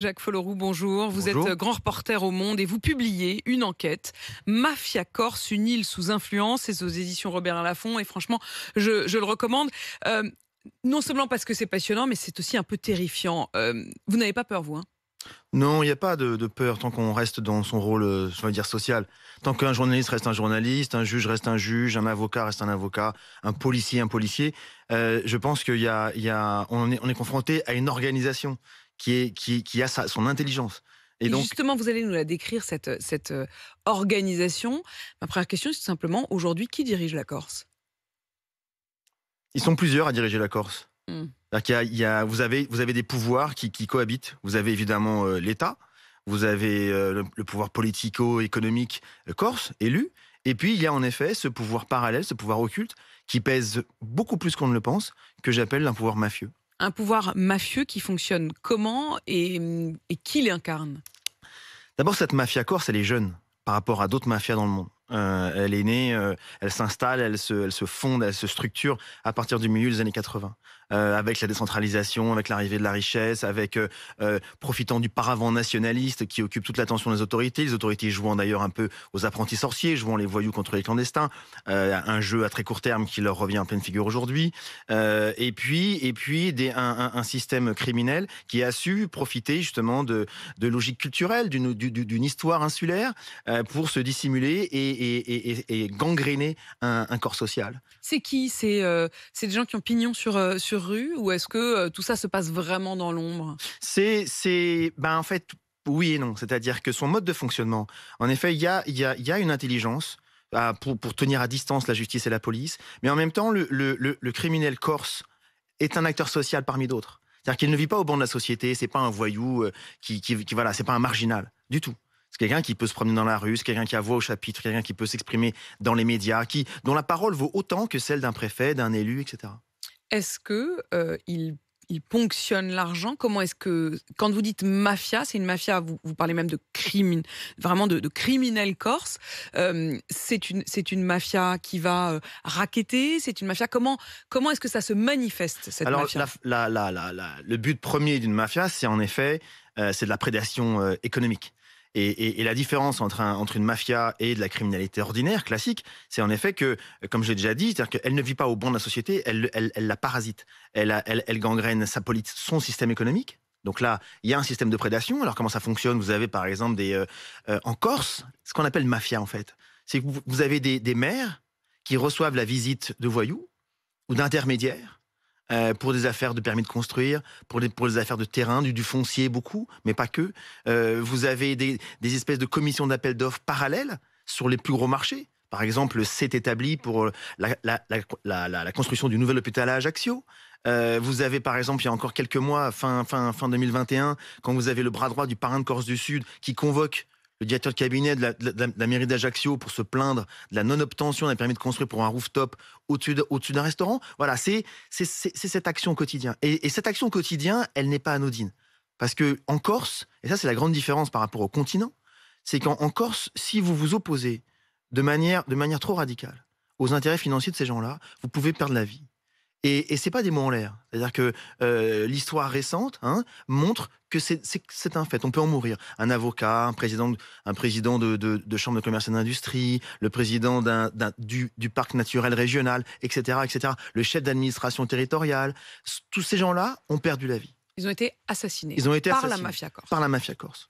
Jacques Folloroux, bonjour. Vous êtes grand reporter au Monde et vous publiez une enquête Mafia Corse, une île sous influence. C'est aux éditions Robert Laffont et franchement, je, le recommande. Euh, non seulement parce que c'est passionnant, mais c'est aussi un peu terrifiant. Euh, vous n'avez pas peur, vous hein non, il n'y a pas de, peur tant qu'on reste dans son rôle, je euh, veux dire, social. Tant qu'un journaliste reste un journaliste, un juge reste un juge, un avocat reste un avocat, un policier un policier, je pense qu'on y a, est, on est confronté à une organisation qui, qui, a son intelligence. Et, donc, justement, vous allez nous la décrire, cette, cette euh, organisation. Ma première question, c'est tout simplement, aujourd'hui, qui dirige la Corse Ils sont plusieurs à diriger la Corse. Hmm. vous, avez, vous avez des pouvoirs qui, cohabitent. Vous avez évidemment euh, l'État, vous avez euh, le, le, pouvoir politico-économique corse, élu, et puis il y a en effet ce pouvoir parallèle, ce pouvoir occulte, qui pèse beaucoup plus qu'on ne le pense, que j'appelle un pouvoir mafieux un pouvoir mafieux qui fonctionne comment et, qui l'incarne D'abord, cette mafia corse, elle est jeune par rapport à d'autres mafias dans le monde. Euh, elle est née, euh, elle s'installe, elle se fonde, elle se structure à partir du milieu des années 80. Euh, avec la décentralisation, avec l'arrivée de la richesse, avec euh, euh, profitant du paravent nationaliste qui occupe toute l'attention des autorités, les autorités jouant d'ailleurs un peu aux apprentis sorciers, jouant les voyous contre les clandestins, un jeu à très court terme qui leur revient en pleine figure aujourd'hui, et puis et puis un, système criminel qui a su profiter justement de, logique culturelle, d'une histoire insulaire pour se dissimuler et, et, gangréner un, corps social. C'est qui C'est des gens qui ont pignon sur, sur rue ou est-ce que euh, tout ça se passe vraiment dans l'ombre C'est, c'est, ben en fait, oui et non. C'est-à-dire que son mode de fonctionnement, en effet, il y a, y, y a, une intelligence. Euh, pour, pour, tenir à distance la justice et la police, mais en même temps, le, criminel corse est un acteur social parmi d'autres. C'est-à-dire qu'il ne vit pas au banc de la société, c'est pas un voyou euh, qui, qui, qui voilà, c'est pas un marginal du tout. C'est quelqu'un qui peut se promener dans la rue, c'est quelqu'un qui a voix au chapitre, quelqu'un qui peut s'exprimer dans les médias, qui, dont la parole vaut autant que celle d'un préfet, d'un élu, etc est-ce que euh, il, ponctionne l'argent Comment est-ce que quand vous dites mafia, c'est une mafia Vous, vous parlez même de crime, vraiment de, de criminel corse. Euh, c'est une mafia qui va euh, raqueter. C'est une mafia. Comment comment est-ce que ça se manifeste cette Alors, mafia le but premier d'une mafia, c'est en effet c'est de la prédation économique. Et, la différence entre, une mafia et de la criminalité ordinaire, classique, c'est en effet que, comme je l'ai déjà dit, c'est-à-dire qu'elle ne vit pas au bon de la société, elle, la parasite, elle, gangrène sa son système économique, donc là, il y a un système de prédation. Alors comment ça fonctionne Vous avez par exemple euh, euh, en Corse, ce qu'on appelle mafia en fait. C'est que vous avez des, des, maires qui reçoivent la visite de voyous ou d'intermédiaires euh, pour des affaires de permis de construire, pour des, affaires de terrain, du, du, foncier beaucoup, mais pas que. Euh, vous avez des, espèces de commissions d'appel d'offres parallèles sur les plus gros marchés. Par exemple, c'est établi pour la, construction du nouvel hôpital à Ajaccio. Euh, vous avez, par exemple, il y a encore quelques mois, fin, fin, fin 2021, quand vous avez le bras droit du parrain de Corse du Sud qui convoque le directeur de cabinet de la, mairie d'Ajaccio pour se plaindre de la non-obtention d'un permis de construire pour un rooftop au-dessus d'un restaurant. Voilà, c'est cette action quotidienne. Et, et cette action quotidienne, elle n'est pas anodine. Parce que en Corse, et ça c'est la grande différence par rapport au continent, c'est qu'en Corse, si vous vous opposez de manière, de manière trop radicale aux intérêts financiers de ces gens-là, vous pouvez perdre la vie. Et, et c'est pas des mots en l'air. C'est-à-dire que euh, l'histoire récente hein, montre que c'est un fait. On peut en mourir. Un avocat, un président, un président de, chambre de commerce et d'industrie, le président du, parc naturel régional, etc., etc. Le chef d'administration territoriale. Tous ces gens-là ont perdu la vie. Ils ont été assassinés. Ils ont été par la mafia Par la mafia corse.